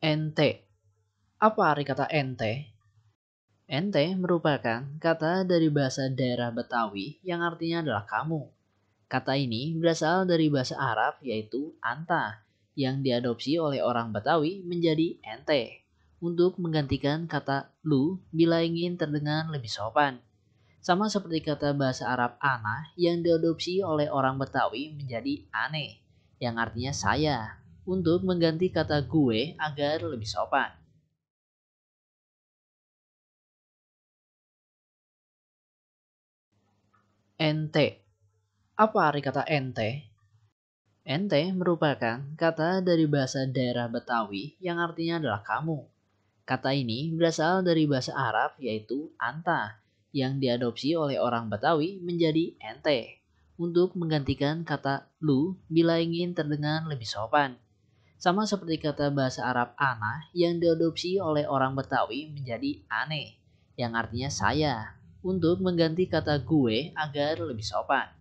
nt Apa arti kata nt nt merupakan kata dari bahasa daerah Betawi yang artinya adalah kamu. Kata ini berasal dari bahasa Arab yaitu anta yang diadopsi oleh orang Betawi menjadi nt untuk menggantikan kata lu bila ingin terdengar lebih sopan. Sama seperti kata bahasa Arab ana yang diadopsi oleh orang Betawi menjadi ane yang artinya saya untuk mengganti kata gue agar lebih sopan. Ente. Apa arti kata ente? Ente merupakan kata dari bahasa daerah Betawi yang artinya adalah kamu. Kata ini berasal dari bahasa Arab yaitu anta yang diadopsi oleh orang Betawi menjadi ente untuk menggantikan kata lu bila ingin terdengar lebih sopan. Sama seperti kata bahasa Arab ana yang diadopsi oleh orang Betawi menjadi ane, yang artinya saya, untuk mengganti kata gue agar lebih sopan.